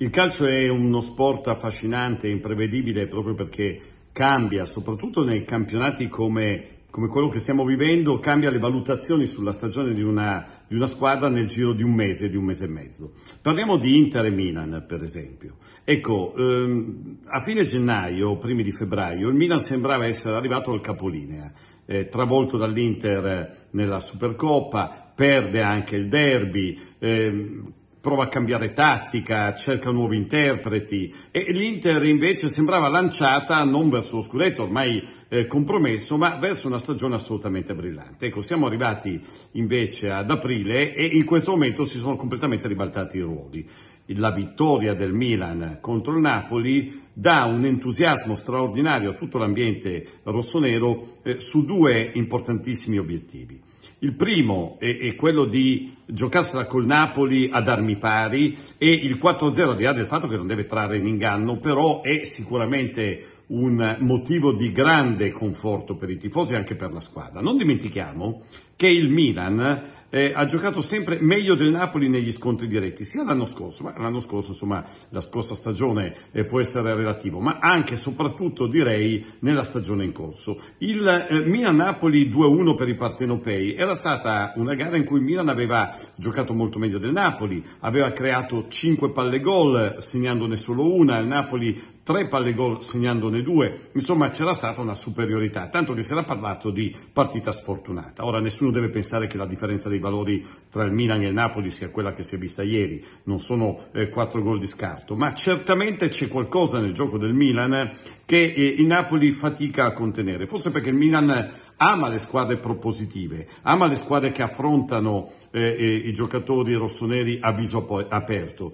Il calcio è uno sport affascinante e imprevedibile proprio perché cambia, soprattutto nei campionati come, come, quello che stiamo vivendo, cambia le valutazioni sulla stagione di una, di una squadra nel giro di un mese, di un mese e mezzo. Parliamo di Inter e Milan, per esempio. Ecco, ehm, a fine gennaio, primi di febbraio, il Milan sembrava essere arrivato al capolinea. Eh, travolto dall'Inter nella Supercoppa, perde anche il derby, eh, prova a cambiare tattica, cerca nuovi interpreti e l'Inter invece sembrava lanciata non verso lo scudetto ormai eh, compromesso ma verso una stagione assolutamente brillante. Ecco, siamo arrivati invece ad aprile e in questo momento si sono completamente ribaltati i ruoli. La vittoria del Milan contro il Napoli dà un entusiasmo straordinario a tutto l'ambiente rossonero eh, su due importantissimi obiettivi. Il primo è, è quello di giocarsela col Napoli ad armi pari e il 4-0, al di là del fatto che non deve trarre in inganno, però è sicuramente un motivo di grande conforto per i tifosi e anche per la squadra. Non dimentichiamo che il Milan eh, ha giocato sempre meglio del Napoli negli scontri diretti, sia l'anno scorso, ma l'anno scorso, insomma, la scorsa stagione eh, può essere relativo, ma anche e soprattutto direi nella stagione in corso. Il eh, Milan-Napoli 2-1 per i partenopei era stata una gara in cui il Milan aveva giocato molto meglio del Napoli, aveva creato 5 palle gol segnandone solo una, il Napoli 3 palle gol segnandone due, insomma c'era stata una superiorità, tanto che si era parlato di partita sfortunata. Ora nessuno deve pensare che la differenza dei dei valori tra il Milan e il Napoli sia quella che si è vista ieri, non sono eh, quattro gol di scarto, ma certamente c'è qualcosa nel gioco del Milan eh, che eh, il Napoli fatica a contenere, forse perché il Milan ama le squadre propositive, ama le squadre che affrontano eh, eh i giocatori rossoneri a viso aperto.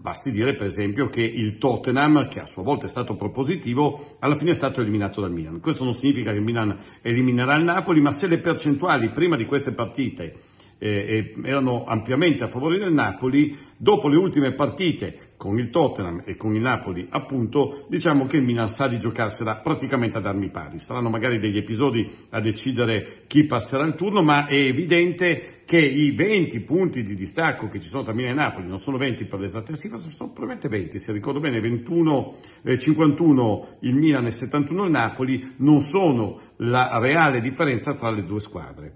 Basti dire per esempio che il Tottenham, che a sua volta è stato propositivo, alla fine è stato eliminato dal Milan. Questo non significa che il Milan eliminerà il Napoli, ma se le percentuali prima di queste partite eh, erano ampiamente a favore del Napoli, dopo le ultime partite con il Tottenham e con il Napoli appunto, diciamo che il Milan sa di giocarsela praticamente ad armi pari. Saranno magari degli episodi a decidere chi passerà il turno, ma è evidente che i 20 punti di distacco che ci sono tra Milan e Napoli, non sono 20 per l'esattezza, sono probabilmente 20, se ricordo bene 21, eh, 51 il Milan e 71 il Napoli, non sono la reale differenza tra le due squadre.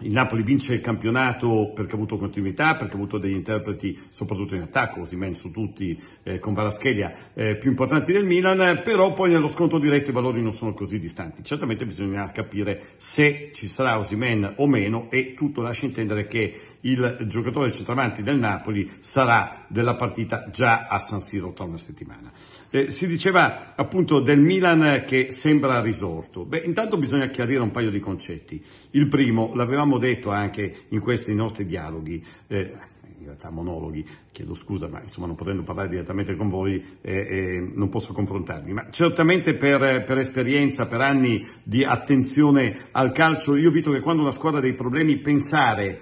Il Napoli vince il campionato perché ha avuto continuità, perché ha avuto degli interpreti, soprattutto in attacco, Osimen su tutti, eh, con Varaschelia, eh, più importanti del Milan, però poi nello scontro diretto i valori non sono così distanti. Certamente bisognerà capire se ci sarà Osimen o meno e tutto lascia intendere che il giocatore centravanti del Napoli sarà della partita già a San Siro tra una settimana. Eh, si diceva appunto del Milan che sembra risorto. Beh, intanto bisogna chiarire un paio di concetti. Il primo, l'avevamo avevamo detto anche in questi nostri dialoghi, eh, in realtà monologhi, chiedo scusa, ma insomma non potendo parlare direttamente con voi eh, eh, non posso confrontarmi, ma certamente per, per, esperienza, per anni di attenzione al calcio, io ho visto che quando una squadra ha dei problemi pensare,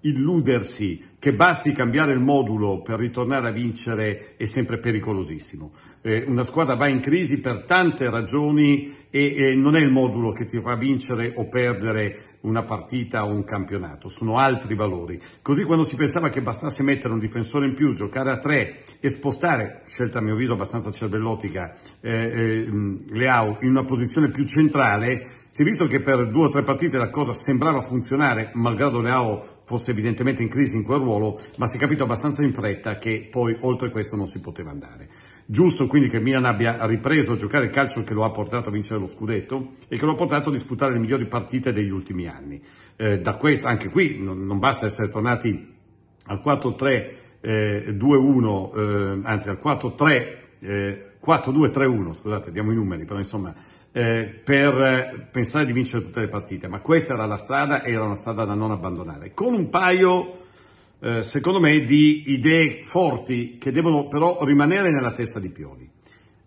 illudersi che basti cambiare il modulo per ritornare a vincere è sempre pericolosissimo. Eh, una squadra va in crisi per tante ragioni e, e non è il modulo che ti fa vincere o perdere una partita o un campionato, sono altri valori. Così quando si pensava che bastasse mettere un difensore in più, giocare a tre e spostare, scelta a mio avviso abbastanza cervellotica, eh, eh, Leao in una posizione più centrale, si è visto che per due o tre partite la cosa sembrava funzionare, malgrado Leao fosse evidentemente in crisi in quel ruolo, ma si è capito abbastanza in fretta che poi oltre questo non si poteva andare. Giusto quindi che Milan abbia ripreso a giocare il calcio che lo ha portato a vincere lo scudetto e che lo ha portato a disputare le migliori partite degli ultimi anni. Eh, da questo, anche qui non, non basta essere tornati al 4-3 2-1, eh, eh, anzi al 4-3, 4-2-3-1, eh, scusate, diamo i numeri, però insomma, eh, per pensare di vincere tutte le partite, ma questa era la strada, e era una strada da non abbandonare, con un paio eh, secondo me, di idee forti che devono però rimanere nella testa di Pioli.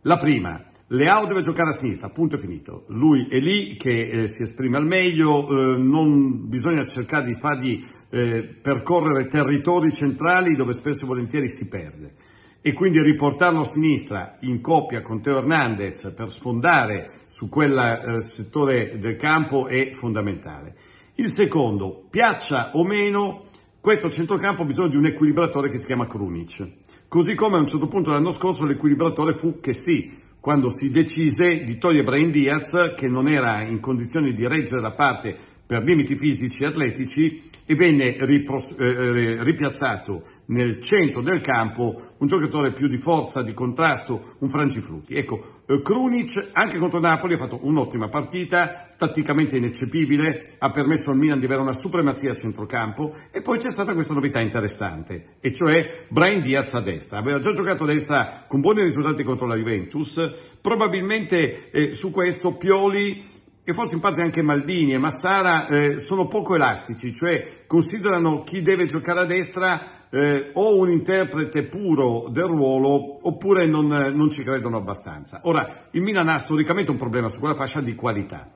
La prima, Leao deve giocare a sinistra, punto e finito. Lui è lì che eh, si esprime al meglio, eh, non bisogna cercare di fargli eh, percorrere territori centrali dove spesso e volentieri si perde. E quindi riportarlo a sinistra in coppia con Teo Hernandez per sfondare su quel eh, settore del campo è fondamentale. Il secondo, piaccia o meno, questo centrocampo ha bisogno di un equilibratore che si chiama Krunic. Così come a un certo punto l'anno scorso l'equilibratore fu che sì, quando si decise di togliere Brian Diaz, che non era in condizioni di reggere da parte per limiti fisici e atletici, e venne ripros- eh, eh, ripiazzato nel centro del campo un giocatore più di forza, di contrasto, un Francifrutti. Ecco, eh, Krunic anche contro Napoli ha fatto un'ottima partita, tatticamente ineccepibile, ha permesso al Milan di avere una supremazia a centrocampo e poi c'è stata questa novità interessante, e cioè Brian Diaz a destra. Aveva già giocato a destra con buoni risultati contro la Juventus, probabilmente eh, su questo Pioli e forse in parte anche Maldini e Massara eh, sono poco elastici, cioè considerano chi deve giocare a destra eh, o un interprete puro del ruolo oppure non, non ci credono abbastanza. Ora, il Milan ha storicamente un problema su quella fascia di qualità.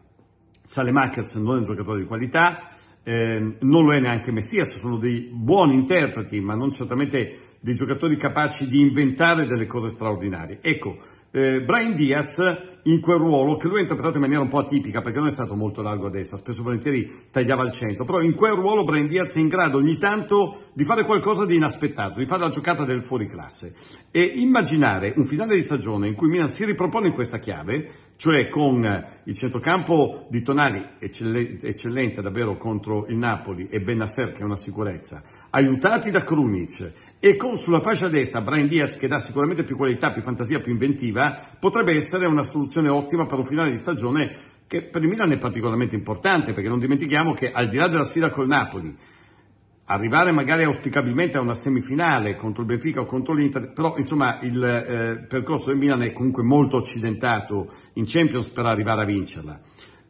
Salemakers non è un giocatore di qualità, eh, non lo è neanche Messias, sono dei buoni interpreti, ma non certamente dei giocatori capaci di inventare delle cose straordinarie. Ecco, eh, Brian Diaz in quel ruolo che lui ha interpretato in maniera un po' atipica perché non è stato molto largo a destra, spesso volentieri tagliava al centro, però in quel ruolo Brian Diaz è in grado ogni tanto di fare qualcosa di inaspettato, di fare la giocata del fuoriclasse e immaginare un finale di stagione in cui Milan si ripropone in questa chiave, cioè con il centrocampo di Tonali eccellente davvero contro il Napoli e Benasser che è una sicurezza, aiutati da Krunic e con sulla fascia destra Brian Diaz che dà sicuramente più qualità, più fantasia, più inventiva, potrebbe essere una soluzione ottima per un finale di stagione che per il Milan è particolarmente importante perché non dimentichiamo che al di là della sfida col Napoli, arrivare magari auspicabilmente a una semifinale contro il Benfica o contro l'Inter, però insomma il eh, percorso del Milan è comunque molto accidentato in Champions per arrivare a vincerla.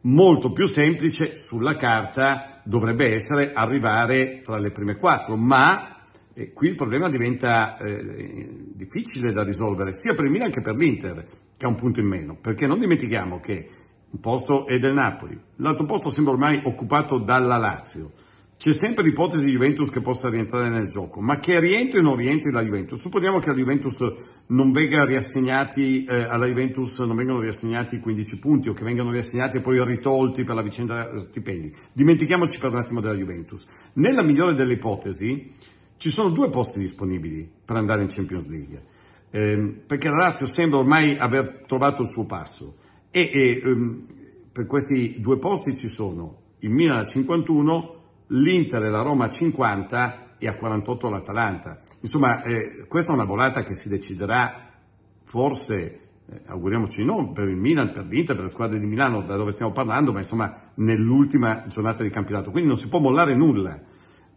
Molto più semplice sulla carta dovrebbe essere arrivare tra le prime quattro, ma e qui il problema diventa eh, difficile da risolvere sia per il Milan che per l'Inter, che ha un punto in meno, perché non dimentichiamo che un posto è del Napoli, l'altro posto sembra ormai occupato dalla Lazio. C'è sempre l'ipotesi di Juventus che possa rientrare nel gioco, ma che rientri o non rientri la Juventus. Supponiamo che alla Juventus non, riassegnati, eh, alla Juventus non vengano riassegnati i 15 punti o che vengano riassegnati e poi ritolti per la vicenda stipendi. Dimentichiamoci per un attimo della Juventus. Nella migliore delle ipotesi, ci sono due posti disponibili per andare in Champions League, ehm, perché la Lazio sembra ormai aver trovato il suo passo e, e ehm, per questi due posti ci sono il Milan a 51, l'Inter e la Roma a 50 e a 48 l'Atalanta. Insomma, eh, questa è una volata che si deciderà forse eh, auguriamoci non per il Milan, per l'Inter, per le squadre di Milano da dove stiamo parlando, ma insomma nell'ultima giornata di campionato. Quindi non si può mollare nulla.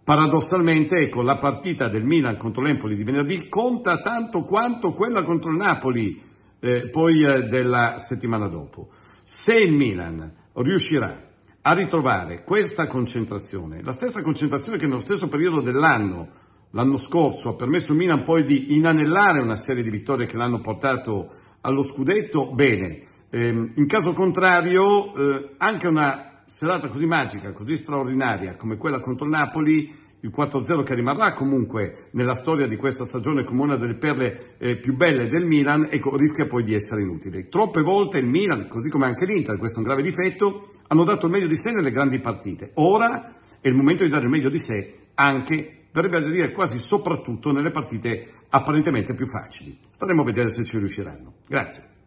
Paradossalmente, ecco, la partita del Milan contro l'Empoli di venerdì conta tanto quanto quella contro il Napoli eh, poi eh, della settimana dopo. Se il Milan riuscirà a ritrovare questa concentrazione, la stessa concentrazione che nello stesso periodo dell'anno, l'anno scorso, ha permesso al Milan poi di inanellare una serie di vittorie che l'hanno portato allo scudetto, bene. Eh, in caso contrario, eh, anche una serata così magica, così straordinaria come quella contro il Napoli, il 4-0 che rimarrà comunque nella storia di questa stagione come una delle perle eh, più belle del Milan e ecco, rischia poi di essere inutile. Troppe volte il Milan, così come anche l'Inter, questo è un grave difetto, hanno dato il meglio di sé nelle grandi partite. Ora è il momento di dare il meglio di sé anche, verrebbe a dire quasi soprattutto nelle partite apparentemente più facili. Staremo a vedere se ci riusciranno. Grazie.